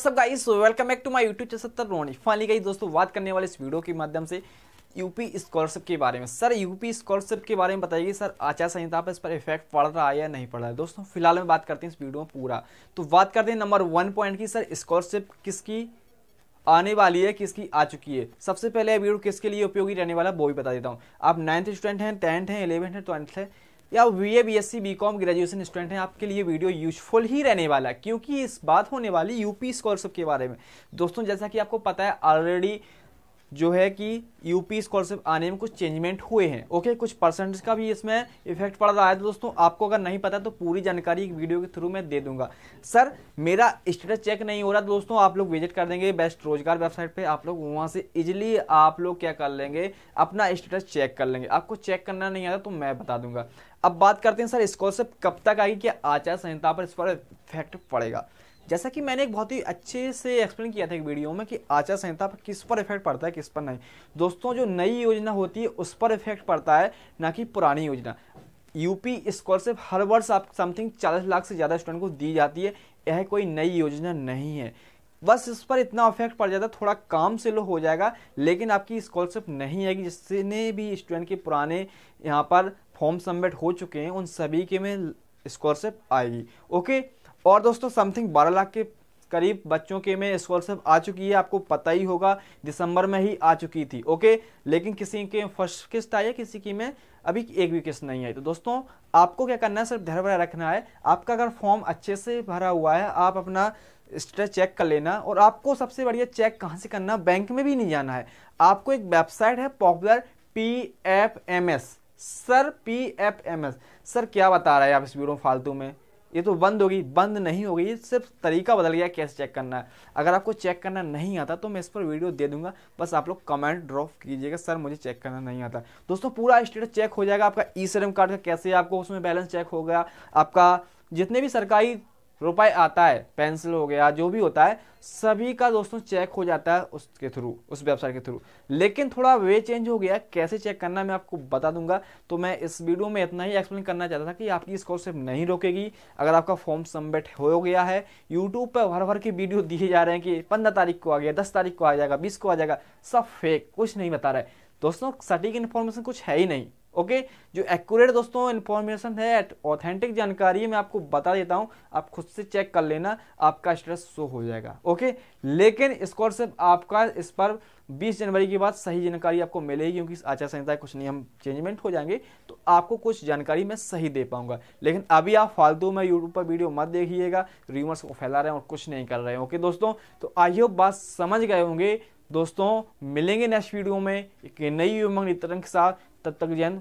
सब guys welcome back to my YouTube चतर रोनी फाइनली गाइस दोस्तों बात करने वाले इस वीडियो के माध्यम से यूपी स्कॉलरशिप के बारे में सर यूपी स्कॉलरशिप के बारे में बताइए सर आचार संहिता पर इस पर इफेक्ट पड़ रहा है या नहीं पड़ रहा है दोस्तों फिलहाल में बात करते हैं इस वीडियो में पूरा तो बात करते हैं नंबर वन पॉइंट की सर स्कॉलरशिप किसकी आने वाली है किसकी आ चुकी है सबसे पहले वीडियो किसके लिए उपयोगी रहने वाला वो भी बता देता हूँ आप नाइन्थ स्टूडेंट हैं टेंथ हैं इलेवंथ हैं ट्वेल्थ है या B A B S C B com graduation student हैं आपके लिए वीडियो यूजफुल ही रहने वाला है क्योंकि इस बात होने वाली यूपी स्कॉलरशिप के बारे में दोस्तों जैसा कि आपको पता है ऑलरेडी जो है कि यूपी स्कॉलरशिप आने में कुछ चेंजमेंट हुए हैं ओके कुछ परसेंटेज का भी इसमें इफेक्ट पड़ रहा है तो दोस्तों आपको अगर नहीं पता तो पूरी जानकारी एक वीडियो के थ्रू मैं दे दूंगा सर मेरा स्टेटस चेक नहीं हो रहा तो दोस्तों आप लोग विजिट कर देंगे बेस्ट रोजगार वेबसाइट पर आप लोग वहाँ से इजिली आप लोग क्या कर लेंगे अपना स्टेटस चेक कर लेंगे आपको चेक करना नहीं आता तो मैं बता दूंगा अब बात करते हैं सर स्कॉलरशिप कब तक आएगी क्या आचार संहिता पर इस पर इफेक्ट पड़ेगा जैसा कि मैंने एक बहुत ही अच्छे से एक्सप्लेन किया था एक वीडियो में कि आचार संहिता पर किस पर इफेक्ट पड़ता है किस पर नहीं दोस्तों जो नई योजना होती है उस पर इफेक्ट पड़ता है ना कि पुरानी योजना यूपी स्कॉलरशिप हर वर्ष आप समथिंग चालीस लाख से ज़्यादा स्टूडेंट को दी जाती है यह कोई नई योजना नहीं है बस इस पर इतना इफेक्ट पड़ जाता है थोड़ा काम से लो हो जाएगा लेकिन आपकी स्कॉलरशिप नहीं आएगी जिसने भी स्टूडेंट के पुराने यहाँ पर फॉर्म सबमिट हो चुके हैं उन सभी के में स्कॉलरशिप आएगी ओके और दोस्तों समथिंग बारह लाख के करीब बच्चों के में स्कॉलरशिप आ चुकी है आपको पता ही होगा दिसंबर में ही आ चुकी थी ओके लेकिन किसी के फर्स्ट किस्त आई है किसी की में अभी एक भी किस्त नहीं आई तो दोस्तों आपको क्या करना है सिर्फ धैर्य बनाए रखना है आपका अगर फॉर्म अच्छे से भरा हुआ है आप अपना स्टेटस चेक कर लेना और आपको सबसे बढ़िया चेक कहाँ से करना बैंक में भी नहीं जाना है आपको एक वेबसाइट है popular P F M S sir P F M S sir क्या बता रहा है आप इस ब्यूरो फालतू में ये तो बंद होगी बंद नहीं होगी ये सिर्फ तरीका बदल गया कैसे चेक करना है अगर आपको चेक करना नहीं आता तो मैं इस पर वीडियो दे दूंगा बस आप लोग कमेंट ड्रॉप कीजिएगा सर मुझे चेक करना नहीं आता दोस्तों पूरा स्टेटस चेक हो जाएगा आपका ई श्रम कार्ड का कैसे आपको उसमें बैलेंस चेक होगा आपका जितने भी सरकारी रुपए आता है पेंसिल हो गया जो भी होता है सभी का दोस्तों चेक हो जाता है उसके थ्रू उस वेबसाइट के थ्रू लेकिन थोड़ा वे चेंज हो गया कैसे चेक करना मैं आपको बता दूंगा तो मैं इस वीडियो में इतना ही एक्सप्लेन करना चाहता था कि आपकी स्कॉलरशिप नहीं रोकेगी अगर आपका फॉर्म सबमिट हो गया है यूट्यूब पर भर भर के वीडियो दिए जा रहे हैं कि पंद्रह तारीख को आ गया दस तारीख को आ जाएगा बीस को आ जाएगा सब फेक कुछ नहीं बता रहा है दोस्तों सटीक इन्फॉर्मेशन कुछ है ही नहीं ओके जो एक्यूरेट दोस्तों इन्फॉर्मेशन है ऑथेंटिक जानकारी मैं आपको बता देता हूँ आप खुद से चेक कर लेना आपका स्टेटस शो हो जाएगा ओके लेकिन लेकिन स्कॉलरशिप आपका इस पर 20 जनवरी के बाद सही जानकारी आपको मिलेगी क्योंकि आचार संहिता कुछ नियम चेंजमेंट हो जाएंगे तो आपको कुछ जानकारी मैं सही दे पाऊंगा लेकिन अभी आप फालतू में यूट्यूब पर वीडियो मत देखिएगा र्यूमर्स को फैला रहे हैं और कुछ नहीं कर रहे हैं ओके दोस्तों तो आइए बात समझ गए होंगे दोस्तों मिलेंगे नेक्स्ट वीडियो में एक नई उमंग नेतरंग के साथ तब तक जैन